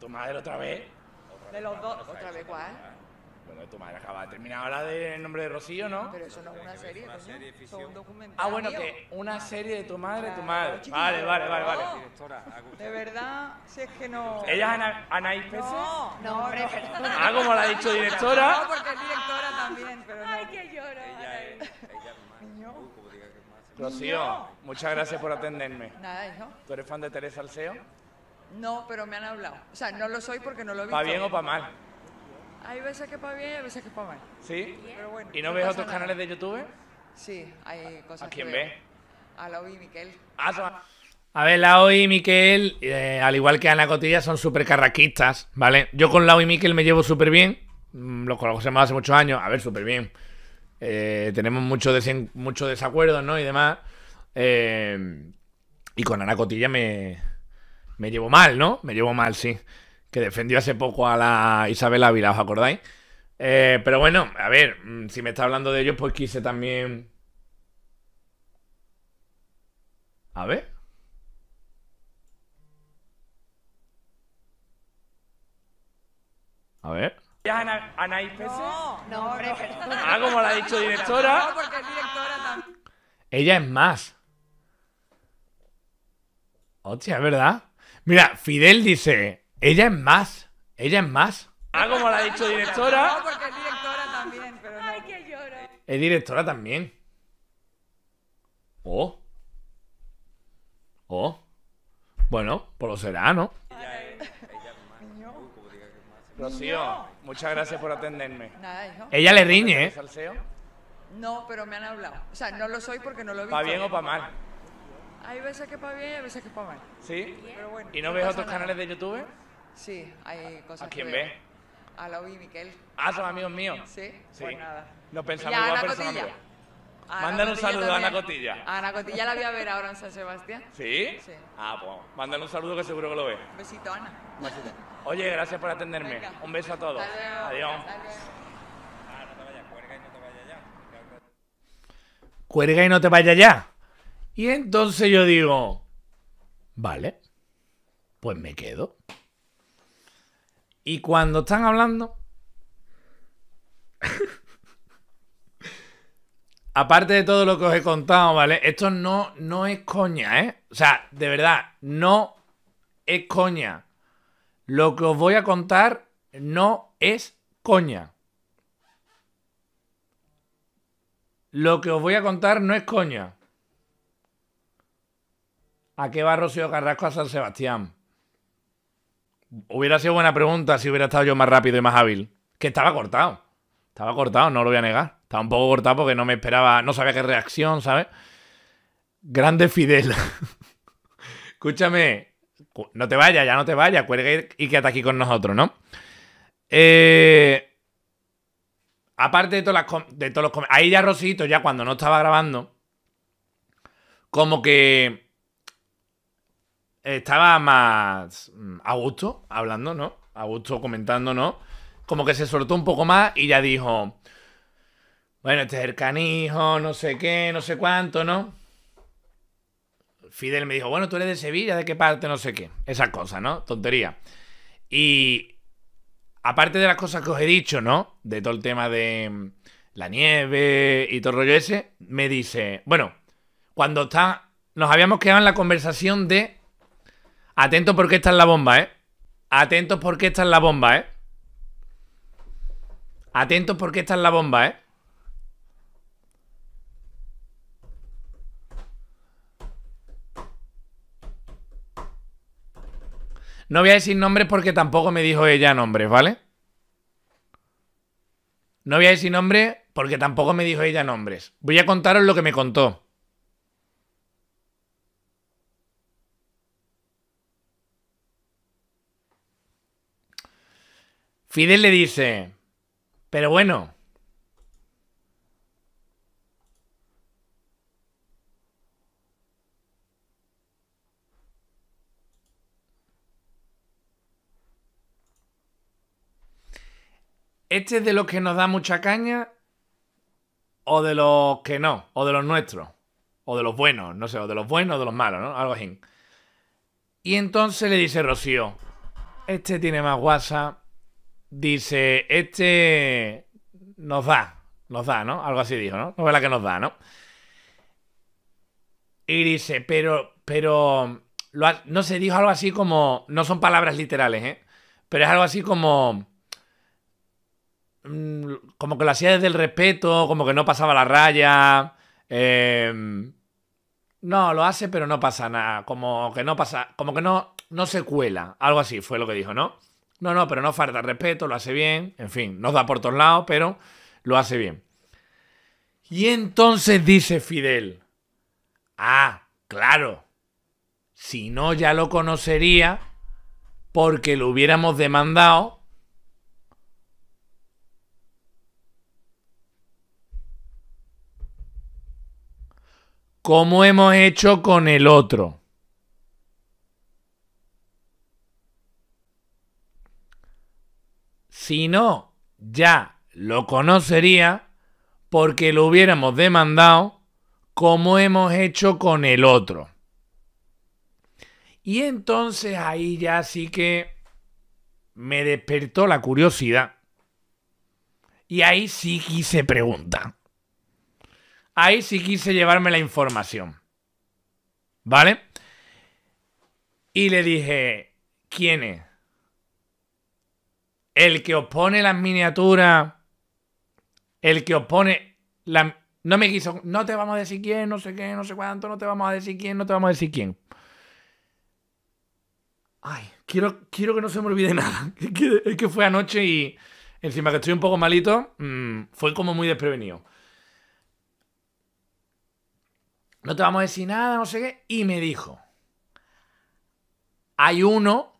tu madre otra vez. de los dos, otra vez cuál. Bueno, tu madre acaba de terminar ahora de el nombre de Rocío, ¿no? Pero eso no es una serie, una serie documental. Ah, bueno, que una serie de tu madre, tu madre. Vale, vale, vale, vale. De verdad, si es que no. ¿Ella es Anaís Pérez? No, no, hombre. Ah, como la ha dicho directora. No, porque es directora también, pero Ay, que lloro. Ella Rocío, muchas gracias por atenderme. Nada, hijo. ¿Tú eres fan de Teresa Alceo? No, pero me han hablado. O sea, no lo soy porque no lo he visto. ¿Pa' bien o pa' mal? Hay veces que pa' bien y hay veces que para mal. ¿Sí? Pero bueno, ¿Y no, ves otros canales de YouTube? Sí, hay cosas ¿A quién ves? ve? A Lau y Miquel. Ah, a ver, Lau y Miquel, eh, al igual que Ana Cotilla, son súper carraquistas, ¿vale? Yo con Lau y Miquel me llevo súper bien. Mm, los conocemos hace muchos años. A ver, súper bien. Eh, tenemos muchos mucho desacuerdos, ¿no? Y demás. Eh, y con Ana Cotilla me, me llevo mal, ¿no? Me llevo mal, sí. Que defendió hace poco a la Isabel Ávila, ¿os acordáis? Eh, pero bueno, a ver, mm, si me está hablando de ellos, pues quise también. A ver. A ver. ¿Es Ana, y No, hombre, Ah, como la ha dicho directora. Ella es más. Hostia, es verdad. Mira, Fidel dice, ella es más, ella es más. Ah, como la ha dicho directora. No, porque es directora también, pero no. Ay, que lloro. Es directora también. Oh. Oh. Bueno, por pues lo será, ¿no? Rocío, muchas gracias por atenderme. Nada, Ella le riñe, ¿eh? No, pero me han hablado. O sea, no lo soy porque no lo he visto. ¿Para bien o para mal? Hay veces que va bien y hay veces que para mal. ¿Sí? Pero bueno, ¿Y no, ves otros canales de YouTube? Sí, hay cosas ¿A quién ves? A Lobby y Miquel. Ah, son amigos míos. Sí, sí. Pues nada. No pensamos igual Ana Cotilla Mándale un saludo a Ana Cotilla. Ana Cotilla la voy a ver ahora en San Sebastián. ¿Sí? Sí. Ah, pues mándale un saludo que seguro que lo ve. Un besito, Ana. besito. Oye, gracias por atenderme. Un beso a todos. Adiós. ah, no te vayas, y no te vayas ya. Cuelga y no te vayas ya. Y entonces yo digo, vale, pues me quedo. Y cuando están hablando, aparte de todo lo que os he contado, ¿vale? Esto no, no es coña, ¿eh? O sea, de verdad, no es coña. Lo que os voy a contar no es coña. Lo que os voy a contar no es coña. ¿a qué va Rocío Carrasco a San Sebastián? Hubiera sido buena pregunta si hubiera estado yo más rápido y más hábil. Que estaba cortado. Estaba cortado, no lo voy a negar. Estaba un poco cortado porque no me esperaba, no sabía qué reacción, ¿sabes? Grande Fidel. Escúchame, no te vayas, ya no te vayas, cuelga y quédate aquí con nosotros, ¿no? Eh, aparte de, todas las, de todos los Ahí ya Rosito, ya cuando no estaba grabando, como que estaba más mm, a gusto hablando, ¿no? A gusto comentando, ¿no? Como que se soltó un poco más y ya dijo, bueno, este es no sé qué, no sé cuánto, ¿no? Fidel me dijo, bueno, tú eres de Sevilla, ¿de qué parte? No sé qué. Esas cosas, ¿no? Tontería. Y aparte de las cosas que os he dicho, ¿no? De todo el tema de mm, la nieve y todo rollo ese, me dice, bueno, cuando está, nos habíamos quedado en la conversación de Atentos porque está en la bomba, ¿eh? Atentos porque está en la bomba, ¿eh? Atentos porque está en la bomba, ¿eh? No voy a decir nombres porque tampoco me dijo ella nombres, ¿vale? No voy a decir nombres porque tampoco me dijo ella nombres. Voy a contaros lo que me contó. Fidel le dice, pero bueno. ¿Este es de los que nos da mucha caña? ¿O de los que no? ¿O de los nuestros? ¿O de los buenos? No sé, o de los buenos o de los malos, ¿no? Algo así. Y entonces le dice Rocío, este tiene más WhatsApp dice, este nos da, nos da, ¿no? Algo así dijo, ¿no? la que nos da, ¿no? Y dice, pero, pero, no sé, dijo algo así como, no son palabras literales, ¿eh? Pero es algo así como, mm, como que lo hacía desde el respeto, como que no pasaba la raya, em, no, lo hace, pero no pasa nada. Como que no pasa. Como que no, no se cuela. Algo así fue lo que dijo, ¿no? No, no, pero no falta respeto, lo hace bien, en fin, nos da por todos lados, pero lo hace bien. Y entonces dice Fidel, ah, claro, si no ya lo conocería porque lo hubiéramos demandado como hemos hecho con el otro. Si no, ya lo conocería porque lo hubiéramos demandado como hemos hecho con el otro. Y entonces ahí ya sí que me despertó la curiosidad. Y ahí sí quise preguntar. Ahí sí quise llevarme la información. ¿Vale? Y le dije, ¿quién es? el que os pone las miniaturas, el que os pone la, no me quiso, no te vamos a decir quién, no sé qué, no sé cuánto, no te vamos a decir quién, no te vamos a decir quién. Ay, quiero, quiero que no se me olvide nada. Es que fue anoche y encima que estoy un poco malito, mm, fue como muy desprevenido. No te vamos a decir nada, no sé qué. Y me dijo, hay uno,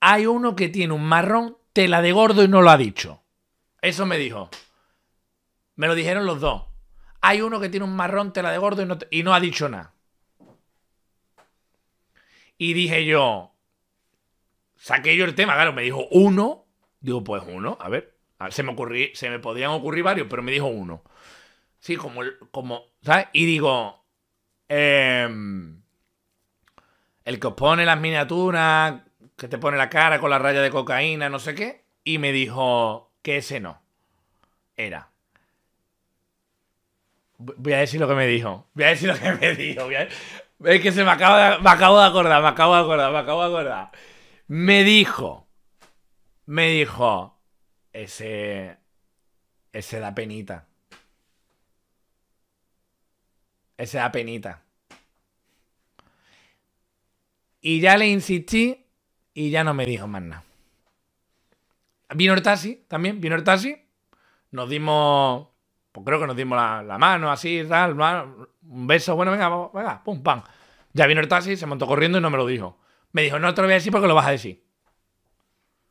hay uno que tiene un marrón la de gordo y no lo ha dicho. Eso me dijo. Me lo dijeron los dos. Hay uno que tiene un marrón tela de gordo y no, ha dicho nada. Y dije yo, saqué yo el tema, claro, me dijo uno. Digo, pues uno, a ver. Se me, ocurrí, se me podían ocurrir varios, pero me dijo uno. Sí, como, como ¿sabes? Y digo, em, el que os pone las miniaturas, que te pone la cara con la raya de cocaína, no sé qué, y me dijo que ese no era. Voy a decir lo que me dijo. Voy a decir lo que me dijo. Es que se me acaba de, me acabo de acordar, me acabo de acordar, me acabo de acordar. Me dijo, me dijo, ese, ese da penita. Ese da penita. Y ya le insistí y ya no me dijo más nada. Vino el taxi, también, vino el taxi. Nos dimos, pues creo que nos dimos la, mano así, tal, un beso, bueno, venga, venga, pum, pam. Ya vino el taxi, se montó corriendo y no me lo dijo. Me dijo, no te lo voy a decir porque lo vas a decir.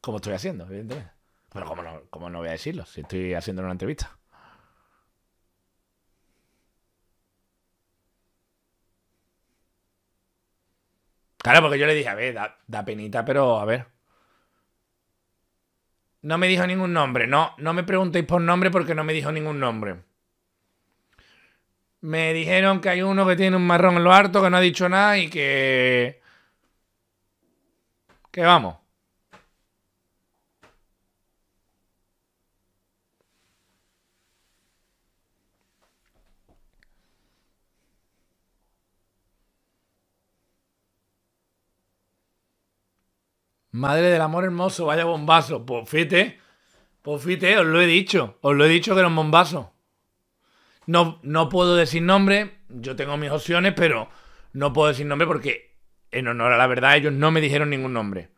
Como estoy haciendo, evidentemente. Pero no, cómo no voy a decirlo si estoy haciendo una entrevista? Claro, porque yo le dije, a ver, da, penita, pero a ver. No me dijo ningún nombre. No, no me preguntéis por nombre porque no me dijo ningún nombre. Me dijeron que hay uno que tiene un marrón en lo harto, que no ha dicho nada y que... Que vamos. Madre del amor hermoso, vaya bombazo. Pues fíjate, pues os lo he dicho. Os lo he dicho que era un bombazo. No, no puedo decir nombre, yo tengo mis opciones, pero no puedo decir nombre porque, en honor a la verdad, ellos no me dijeron ningún nombre.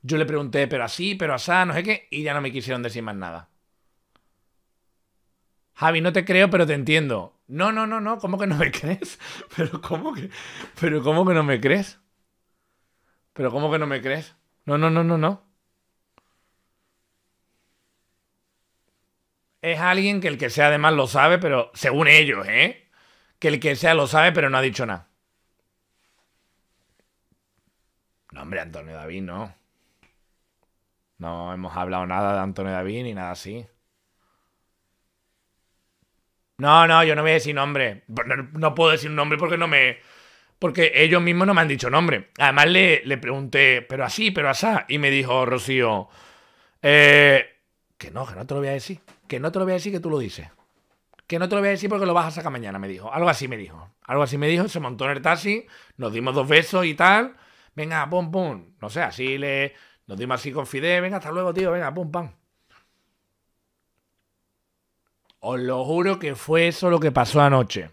Yo le pregunté, pero así, pero asá, no sé qué, y ya no me quisieron decir más nada. Javi, no te creo, pero te entiendo. No, no, no, no, ¿cómo que no me crees? Pero ¿cómo pero ¿cómo que no me crees? ¿Pero cómo que no me crees? No, no, no, no, no. Es alguien que el que sea además lo sabe, pero según ellos, ¿eh? Que el que sea lo sabe, pero no ha dicho nada. No, hombre, Antonio David, no. No hemos hablado nada de Antonio David ni nada así. No, no, yo no voy a decir nombre. No, no puedo decir un nombre porque no me, porque ellos mismos no me han dicho nombre. Además le, le pregunté, pero así, pero asá, y me dijo Rocío, eh, que no, que no te lo voy a decir, que no te lo voy a decir que tú lo dices. Que no te lo voy a decir porque lo vas a sacar mañana, me dijo. Algo así me dijo. Algo así me dijo, se montó en el taxi, nos dimos dos besos y tal. Venga, pum, pum. No sé, así le... Nos dimos así con Fide, venga, hasta luego, tío, venga, pum, pam. Os lo juro que fue eso lo que pasó anoche.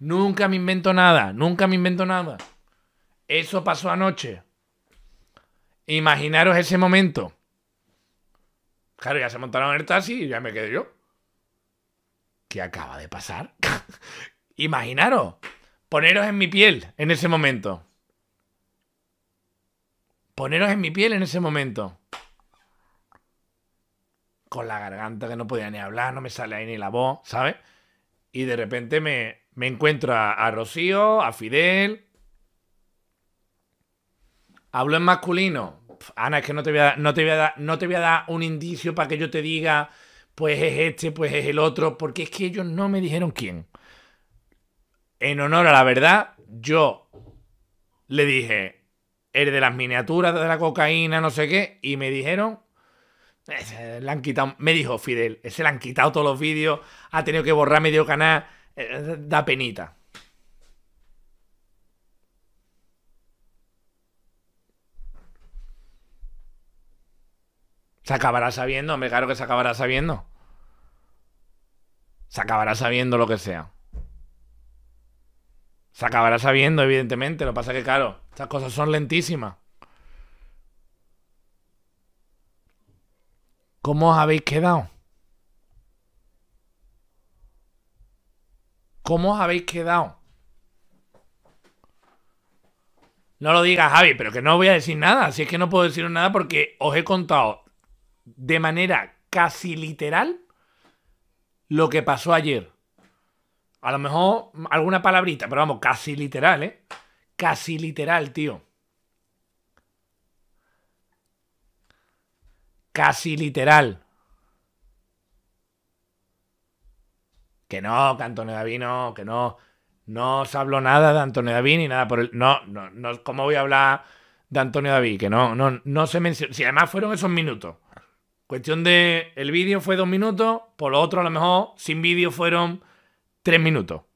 Nunca me invento nada, nunca me invento nada. Eso pasó anoche. Imaginaros ese momento. Claro, ya se montaron en el taxi y ya me quedé yo. ¿Qué acaba de pasar? Imaginaros. Poneros en mi piel en ese momento. Poneros en mi piel en ese momento. Con la garganta que no podía ni hablar, no me sale ahí ni la voz, ¿sabes? Y de repente me, me encuentro a, Rocío, a Fidel. Hablo en masculino. Ana, es que no te voy a, no te dar, no te un indicio para que yo te diga, pues es este, pues es el otro, porque es que ellos no me dijeron quién. En honor a la verdad, yo le dije, el de las miniaturas de la cocaína, no sé qué, y me dijeron han quitado, me dijo Fidel, ese le han quitado todos los vídeos, ha tenido que borrar medio canal. Eh, da penita. Se acabará sabiendo, hombre, claro que se acabará sabiendo. Se acabará sabiendo lo que sea. Se acabará sabiendo, evidentemente. Lo que pasa es que, claro, estas cosas son lentísimas. ¿Cómo os habéis quedado? ¿Cómo os habéis quedado? No lo digas, Javi, pero que no voy a decir nada. Si es que no puedo decir nada porque os he contado de manera casi literal lo que pasó ayer. A lo mejor alguna palabrita, pero vamos, casi literal, ¿eh? Casi literal, tío. Casi literal. Que no, que Antonio David no, que no. No os hablo nada de Antonio David ni nada por el. No, no, no. ¿Cómo voy a hablar de Antonio David? Que no, no, no se menciona. Si además fueron esos minutos. Cuestión de. El vídeo fue dos minutos, por lo otro, a lo mejor sin vídeo fueron tres minutos.